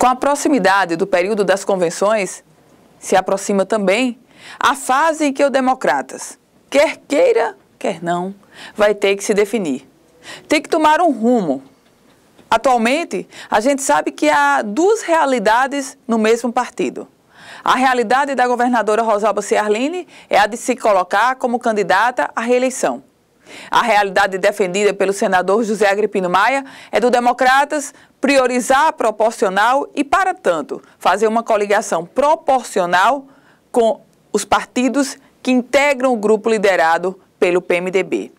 Com a proximidade do período das convenções, se aproxima também a fase em que o Democratas, quer queira, quer não, vai ter que se definir. Tem que tomar um rumo. Atualmente, a gente sabe que há duas realidades no mesmo partido. A realidade da governadora Rosalba Ciarline é a de se colocar como candidata à reeleição. A realidade defendida pelo senador José Agripino Maia é do Democratas priorizar a proporcional e, para tanto, fazer uma coligação proporcional com os partidos que integram o grupo liderado pelo PMDB.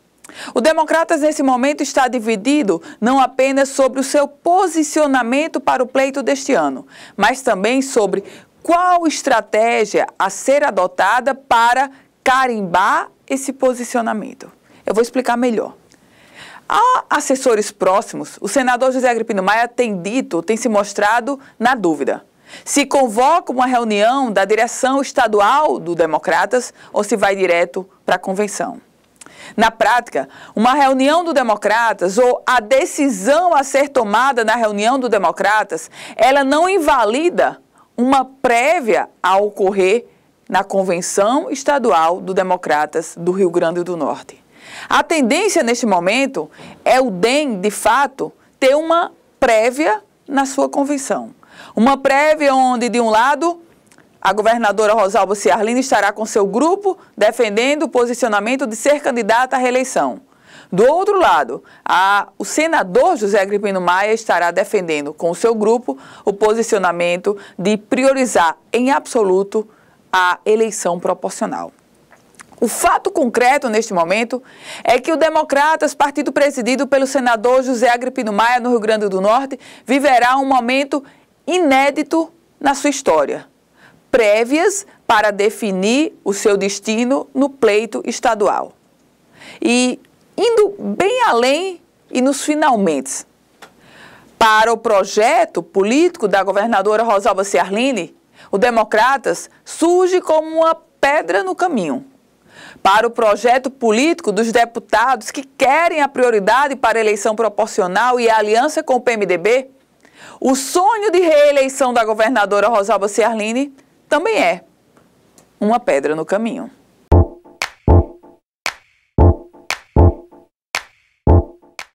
O Democratas, nesse momento, está dividido não apenas sobre o seu posicionamento para o pleito deste ano, mas também sobre qual estratégia a ser adotada para carimbar esse posicionamento. Eu vou explicar melhor. A assessores próximos, o senador José Agripino Maia tem dito, tem se mostrado na dúvida. Se convoca uma reunião da direção estadual do Democratas ou se vai direto para a convenção. Na prática, uma reunião do Democratas ou a decisão a ser tomada na reunião do Democratas, ela não invalida uma prévia a ocorrer na convenção estadual do Democratas do Rio Grande do Norte. A tendência neste momento é o DEM, de fato, ter uma prévia na sua convenção. Uma prévia onde, de um lado, a governadora Rosalba Ciarlini estará com seu grupo defendendo o posicionamento de ser candidata à reeleição. Do outro lado, a, o senador José Agrippino Maia estará defendendo com o seu grupo o posicionamento de priorizar em absoluto a eleição proporcional. O fato concreto neste momento é que o Democratas, partido presidido pelo senador José Agripino Maia, no Rio Grande do Norte, viverá um momento inédito na sua história. Prévias para definir o seu destino no pleito estadual. E indo bem além e nos finalmente. Para o projeto político da governadora Rosalba Ciarline, o Democratas surge como uma pedra no caminho para o projeto político dos deputados que querem a prioridade para a eleição proporcional e a aliança com o PMDB? O sonho de reeleição da governadora Rosalba Ciarline também é uma pedra no caminho.